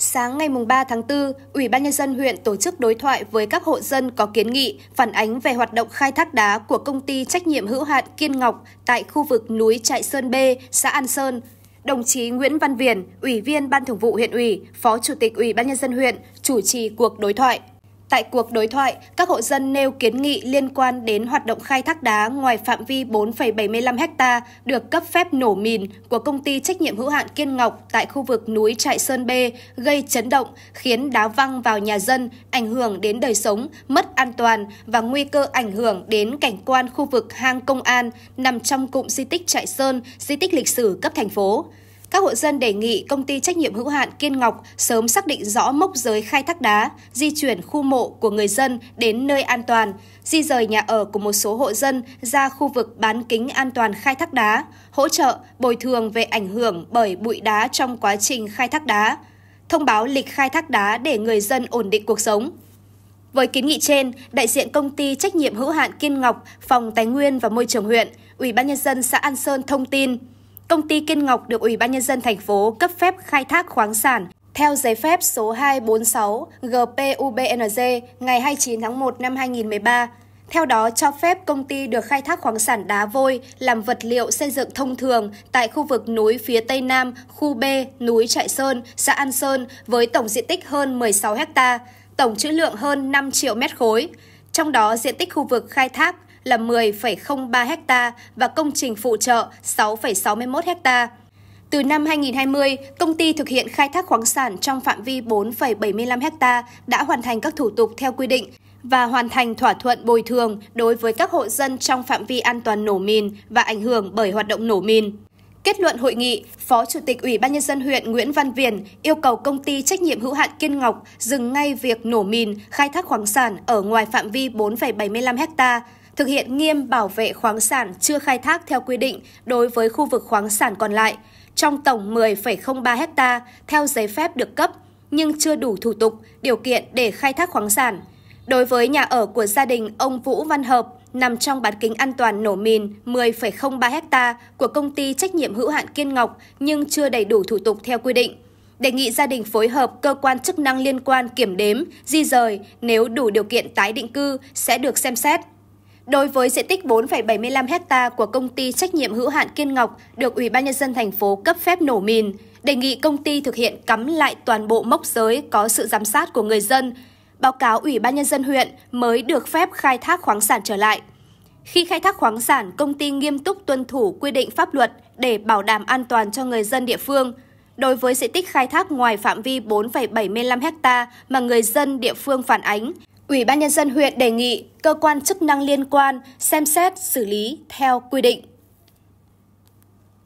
Sáng ngày 3 tháng 4, Ủy ban Nhân dân huyện tổ chức đối thoại với các hộ dân có kiến nghị, phản ánh về hoạt động khai thác đá của công ty trách nhiệm hữu hạn Kiên Ngọc tại khu vực núi Trại Sơn B, xã An Sơn. Đồng chí Nguyễn Văn Viền, Ủy viên Ban Thường vụ huyện ủy, Phó Chủ tịch Ủy ban Nhân dân huyện, chủ trì cuộc đối thoại. Tại cuộc đối thoại, các hộ dân nêu kiến nghị liên quan đến hoạt động khai thác đá ngoài phạm vi 4,75 ha được cấp phép nổ mìn của công ty trách nhiệm hữu hạn Kiên Ngọc tại khu vực núi Trại Sơn B gây chấn động, khiến đá văng vào nhà dân, ảnh hưởng đến đời sống, mất an toàn và nguy cơ ảnh hưởng đến cảnh quan khu vực hang Công An nằm trong cụm di tích Trại Sơn, di tích lịch sử cấp thành phố. Các hộ dân đề nghị công ty trách nhiệm hữu hạn Kiên Ngọc sớm xác định rõ mốc giới khai thác đá, di chuyển khu mộ của người dân đến nơi an toàn, di rời nhà ở của một số hộ dân ra khu vực bán kính an toàn khai thác đá, hỗ trợ bồi thường về ảnh hưởng bởi bụi đá trong quá trình khai thác đá, thông báo lịch khai thác đá để người dân ổn định cuộc sống. Với kiến nghị trên, đại diện công ty trách nhiệm hữu hạn Kiên Ngọc, Phòng Tài nguyên và Môi trường huyện, Ủy ban nhân dân xã An Sơn thông tin công ty Kiên Ngọc được Ủy ban Nhân dân thành phố cấp phép khai thác khoáng sản theo giấy phép số 246 GPUBNG ngày 29 tháng 1 năm 2013. Theo đó, cho phép công ty được khai thác khoáng sản đá vôi làm vật liệu xây dựng thông thường tại khu vực núi phía Tây Nam, khu B, núi Trại Sơn, xã An Sơn với tổng diện tích hơn 16 ha, tổng trữ lượng hơn 5 triệu mét khối. Trong đó, diện tích khu vực khai thác là 10,03 ha và công trình phụ trợ 6,61 ha. Từ năm 2020, công ty thực hiện khai thác khoáng sản trong phạm vi 4,75 ha đã hoàn thành các thủ tục theo quy định và hoàn thành thỏa thuận bồi thường đối với các hộ dân trong phạm vi an toàn nổ mìn và ảnh hưởng bởi hoạt động nổ mìn. Kết luận hội nghị, Phó Chủ tịch Ủy ban Nhân dân huyện Nguyễn Văn Viền yêu cầu công ty trách nhiệm hữu hạn Kiên Ngọc dừng ngay việc nổ mìn, khai thác khoáng sản ở ngoài phạm vi 4,75 ha, thực hiện nghiêm bảo vệ khoáng sản chưa khai thác theo quy định đối với khu vực khoáng sản còn lại, trong tổng 10,03 ha theo giấy phép được cấp nhưng chưa đủ thủ tục, điều kiện để khai thác khoáng sản. Đối với nhà ở của gia đình ông Vũ Văn Hợp nằm trong bán kính an toàn nổ mìn 10,03 ha của công ty trách nhiệm hữu hạn Kiên Ngọc nhưng chưa đầy đủ thủ tục theo quy định. Đề nghị gia đình phối hợp cơ quan chức năng liên quan kiểm đếm, di rời nếu đủ điều kiện tái định cư sẽ được xem xét. Đối với diện tích 4,75 ha của công ty trách nhiệm hữu hạn Kiên Ngọc được Ủy ban nhân dân thành phố cấp phép nổ mìn, đề nghị công ty thực hiện cắm lại toàn bộ mốc giới có sự giám sát của người dân. Báo cáo Ủy ban nhân dân huyện mới được phép khai thác khoáng sản trở lại. Khi khai thác khoáng sản, công ty nghiêm túc tuân thủ quy định pháp luật để bảo đảm an toàn cho người dân địa phương. Đối với diện tích khai thác ngoài phạm vi 4,75 ha mà người dân địa phương phản ánh, Ủy ban Nhân dân huyện đề nghị cơ quan chức năng liên quan xem xét xử lý theo quy định.